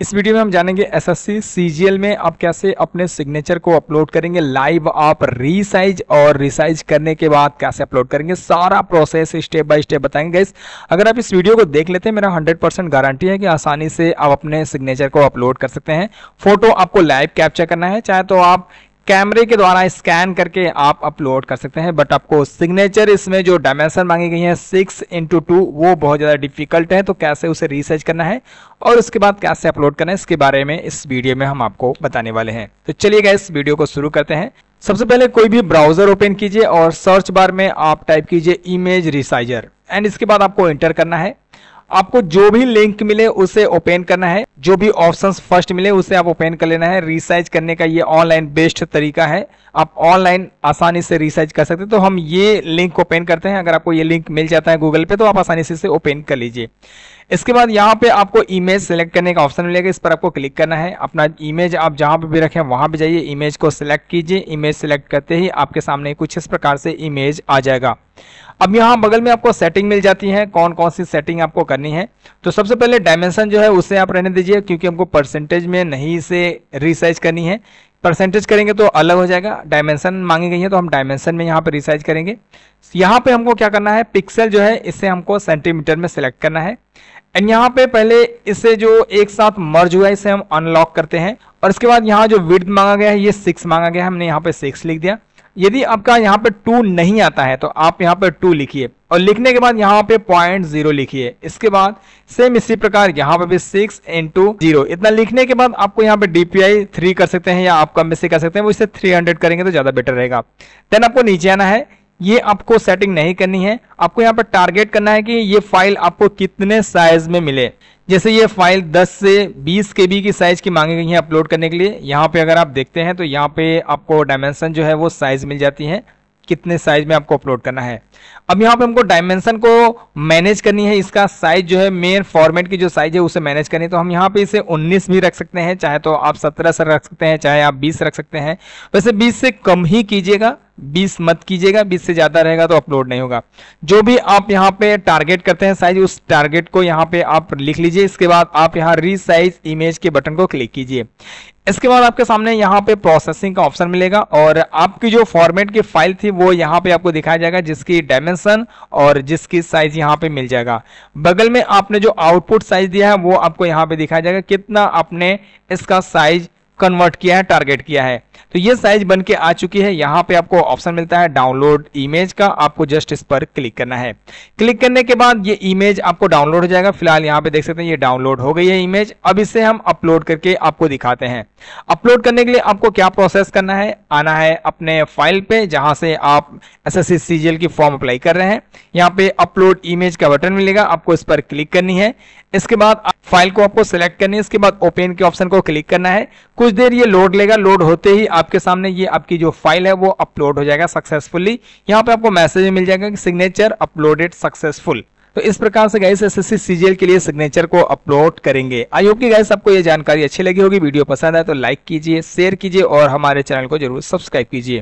इस वीडियो में हम जानेंगे एसएससी सीजीएल में आप कैसे अपने सिग्नेचर को अपलोड करेंगे लाइव आप रीसाइज और रिसाइज करने के बाद कैसे अपलोड करेंगे सारा प्रोसेस स्टेप बाय स्टेप बताएंगे गाइस अगर आप इस वीडियो को देख लेते हैं मेरा 100% गारंटी है कि आसानी से आप अपने सिग्नेचर को अपलोड कर सकते हैं फोटो आपको लाइव कैप्चर करना है चाहे तो आप कैमरे के द्वारा स्कैन करके आप अपलोड कर सकते हैं बट आपको सिग्नेचर इसमें जो डायमेंशन मांगी गई है सिक्स इंटू टू वो बहुत ज़्यादा डिफिकल्ट है तो कैसे उसे रिसर्च करना है और उसके बाद कैसे अपलोड करना है इसके बारे में इस वीडियो में हम आपको बताने वाले हैं तो चलिएगा इस वीडियो को शुरू करते हैं सबसे पहले कोई भी ब्राउजर ओपन कीजिए और सर्च बार में आप टाइप कीजिए इमेज रिसाइजर एंड इसके बाद आपको एंटर करना है आपको जो भी लिंक मिले उसे ओपन करना है जो भी ऑप्शन फर्स्ट मिले उसे आप ओपन कर लेना है रिसाइज करने का ये ऑनलाइन बेस्ट तरीका है आप ऑनलाइन आसानी से रिसाइज कर सकते हैं तो हम ये लिंक ओपन करते हैं अगर आपको ये लिंक मिल जाता है गूगल पे तो आप आसानी से इसे ओपन कर लीजिए इसके बाद यहाँ पे आपको इमेज सेलेक्ट करने का ऑप्शन मिलेगा इस पर आपको क्लिक करना है अपना इमेज आप जहाँ पे भी रखें वहाँ पे जाइए इमेज को सिलेक्ट कीजिए इमेज सेलेक्ट करते ही आपके सामने कुछ इस प्रकार से इमेज आ जाएगा अब यहाँ बगल में आपको सेटिंग मिल जाती है कौन कौन सी सेटिंग आपको करनी है तो सबसे पहले डायमेंशन जो है उसे आप रहने दीजिए क्योंकि हमको परसेंटेज में नहीं इसे रिसाइज करनी है परसेंटेज करेंगे तो अलग हो जाएगा डायमेंशन मांगी गई है तो हम डायमेंशन में यहाँ पर रिसाइज करेंगे यहाँ पे हमको क्या करना है पिक्सल जो है इसे हमको सेंटीमीटर में सेलेक्ट करना है एंड यहाँ पे पहले इसे जो एक साथ मर्ज हुआ है इसे हम अनलॉक करते हैं और इसके बाद यहाँ जो विर्थ मांगा गया है ये सिक्स मांगा गया है हमने यहाँ पे सिक्स लिख दिया यदि आपका यहाँ पे टू नहीं आता है तो आप यहाँ पे टू लिखिए और लिखने के बाद यहाँ पे पॉइंट जीरो लिखिए इसके बाद सेम इसी प्रकार यहाँ पे भी सिक्स इंटू जीरो इतना लिखने के बाद आपको यहाँ पे डीपीआई थ्री कर सकते हैं या आप कम से कर सकते हैं वो इसे थ्री हंड्रेड करेंगे तो ज्यादा बेटर रहेगा देन आपको नीचे आना है ये आपको सेटिंग नहीं करनी है आपको यहाँ पर टारगेट करना है कि ये फाइल आपको कितने साइज में मिले जैसे ये फाइल 10 से 20 के बी की साइज की मांगी गई है अपलोड करने के लिए यहाँ पे अगर आप देखते हैं तो यहाँ पे आपको डायमेंशन जो है वो साइज मिल जाती है कितने साइज में आपको अपलोड करना है अब यहाँ पे हमको डायमेंशन को मैनेज करनी है इसका साइज जो है मेन फॉर्मेट की जो साइज है उसे मैनेज करनी है तो हम यहाँ पे इसे 19 भी रख सकते हैं चाहे तो आप 17 सर रख सकते हैं चाहे आप 20 रख सकते हैं वैसे 20 से कम ही कीजिएगा 20 मत कीजिएगा 20 से ज़्यादा रहेगा तो अपलोड नहीं होगा जो भी आप यहाँ पे टारगेट करते हैं साइज उस टारगेट को यहाँ पे आप लिख लीजिए इसके बाद आप यहाँ रीसाइज इमेज के बटन को क्लिक कीजिए इसके बाद आपके सामने यहाँ पे प्रोसेसिंग का ऑप्शन मिलेगा और आपकी जो फॉर्मेट की फाइल थी वो यहाँ पे आपको दिखाया जाएगा जिसकी डायमेंशन और जिसकी साइज यहाँ पे मिल जाएगा बगल में आपने जो आउटपुट साइज दिया है वो आपको यहाँ पे दिखाया जाएगा कितना आपने इसका साइज कन्वर्ट किया है टारगेट किया है तो ये साइज बन के आ चुकी है यहाँ पे आपको ऑप्शन मिलता है डाउनलोड इमेज का आपको जस्ट इस पर क्लिक करना है क्लिक करने के बाद ये इमेज आपको डाउनलोड हो जाएगा फिलहाल यहाँ पे देख सकते हैं ये डाउनलोड हो गई है इमेज अब इसे हम अपलोड करके आपको दिखाते हैं अपलोड करने के लिए आपको क्या प्रोसेस करना है आना है अपने फाइल पे जहां से आप एस एस की फॉर्म अप्लाई कर रहे हैं यहाँ पे अपलोड इमेज का बटन मिलेगा आपको इस पर क्लिक करनी है इसके बाद फाइल को आपको सिलेक्ट करनी है इसके बाद ओपन के ऑप्शन को क्लिक करना है कुछ देर ये लोड लेगा लोड होते ही ही आपके सामने ये आपकी जो फाइल है वो अपलोड हो जाएगा सक्सेसफुली यहाँ पे आपको मैसेज मिल जाएगा कि सिग्नेचर अपलोडेड सक्सेसफुल तो इस प्रकार से गाइस एस सीजीएल के लिए सिग्नेचर को अपलोड करेंगे आई होप कि गाइस आपको ये जानकारी अच्छी लगी होगी वीडियो पसंद आए तो लाइक कीजिए शेयर कीजिए और हमारे चैनल को जरूर सब्सक्राइब कीजिए